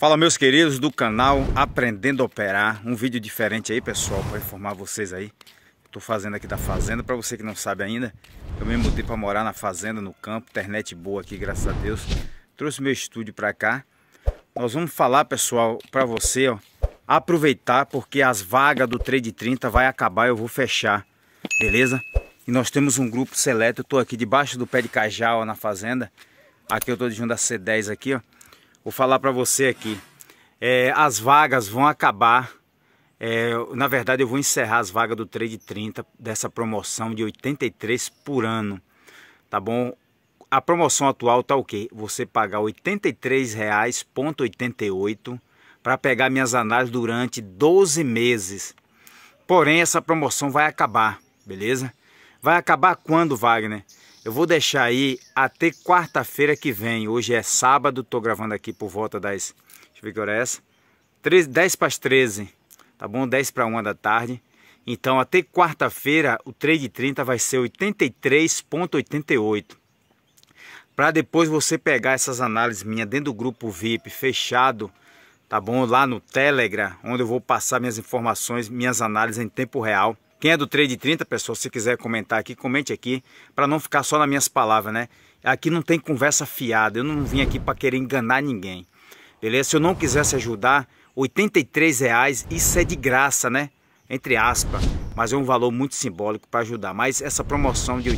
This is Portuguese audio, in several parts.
Fala meus queridos do canal Aprendendo a Operar, um vídeo diferente aí pessoal, para informar vocês aí. Estou fazendo aqui da fazenda, para você que não sabe ainda, eu me mudei para morar na fazenda, no campo, internet boa aqui, graças a Deus. Trouxe meu estúdio para cá. Nós vamos falar pessoal, para você, ó, aproveitar porque as vagas do Trade 30 vai acabar, eu vou fechar, beleza? E nós temos um grupo seleto, eu estou aqui debaixo do pé de cajá, ó, na fazenda. Aqui eu estou de junto da C10 aqui, ó vou falar para você aqui. É, as vagas vão acabar. É, na verdade, eu vou encerrar as vagas do trade 30 dessa promoção de 83 por ano. Tá bom? A promoção atual tá o quê? Você pagar R$ 83,88 para pegar minhas análises durante 12 meses. Porém, essa promoção vai acabar, beleza? Vai acabar quando, Wagner? Eu vou deixar aí até quarta-feira que vem. Hoje é sábado, tô gravando aqui por volta das... Deixa eu ver que hora é essa. 13, 10 para as 13, tá bom? 10 para 1 da tarde. Então até quarta-feira o trade 30 vai ser 83.88. Para depois você pegar essas análises minhas dentro do grupo VIP fechado, tá bom? Lá no Telegram, onde eu vou passar minhas informações, minhas análises em tempo real quem é do trade 30, pessoal, se quiser comentar aqui, comente aqui, para não ficar só nas minhas palavras, né? Aqui não tem conversa fiada, eu não vim aqui para querer enganar ninguém. Beleza? Se eu não quisesse ajudar, R$ 83,00, isso é de graça, né? Entre aspas, mas é um valor muito simbólico para ajudar. Mas essa promoção de R$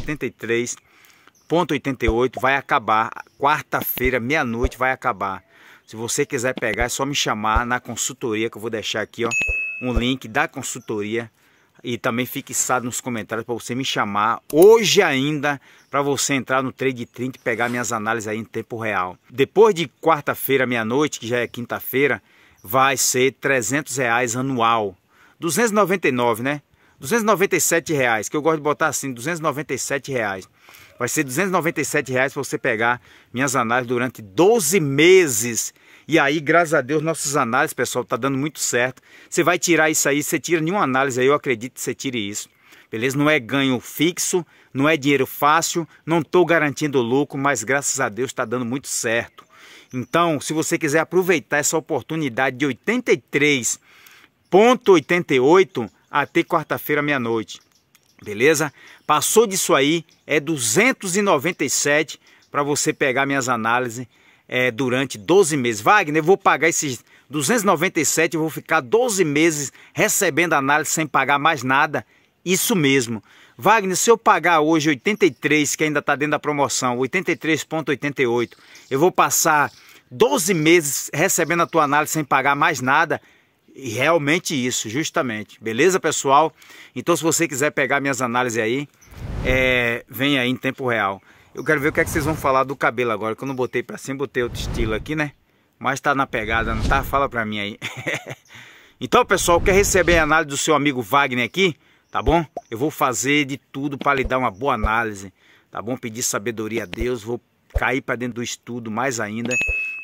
83,88 vai acabar quarta-feira, meia-noite vai acabar. Se você quiser pegar, é só me chamar na consultoria que eu vou deixar aqui, ó, um link da consultoria e também fixado nos comentários para você me chamar hoje ainda para você entrar no Trade 30 e pegar minhas análises aí em tempo real. Depois de quarta-feira, meia-noite, que já é quinta-feira, vai ser 300 reais anual. 299, né? 297 reais, que eu gosto de botar assim, 297 reais. Vai ser 297 reais para você pegar minhas análises durante 12 meses e aí, graças a Deus, nossas análises, pessoal, tá dando muito certo. Você vai tirar isso aí, você tira nenhuma análise aí, eu acredito que você tire isso. Beleza? Não é ganho fixo, não é dinheiro fácil, não estou garantindo lucro, mas graças a Deus está dando muito certo. Então, se você quiser aproveitar essa oportunidade de 83,88 até quarta-feira meia-noite, beleza? Passou disso aí, é 297 para você pegar minhas análises é, durante 12 meses. Wagner, eu vou pagar esses 297, eu vou ficar 12 meses recebendo análise sem pagar mais nada. Isso mesmo. Wagner, se eu pagar hoje 83, que ainda está dentro da promoção, 83,88, eu vou passar 12 meses recebendo a tua análise sem pagar mais nada. E realmente isso, justamente. Beleza, pessoal? Então, se você quiser pegar minhas análises aí, é, vem aí em tempo real. Eu quero ver o que é que vocês vão falar do cabelo agora, que eu não botei pra cima, botei outro estilo aqui, né? Mas tá na pegada, não tá? Fala pra mim aí. então, pessoal, quer receber a análise do seu amigo Wagner aqui? Tá bom? Eu vou fazer de tudo para lhe dar uma boa análise, tá bom? Pedir sabedoria a Deus, vou cair para dentro do estudo mais ainda,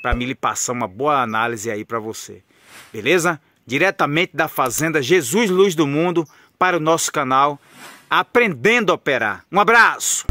para me lhe passar uma boa análise aí para você. Beleza? Diretamente da fazenda Jesus Luz do Mundo para o nosso canal Aprendendo a Operar. Um abraço.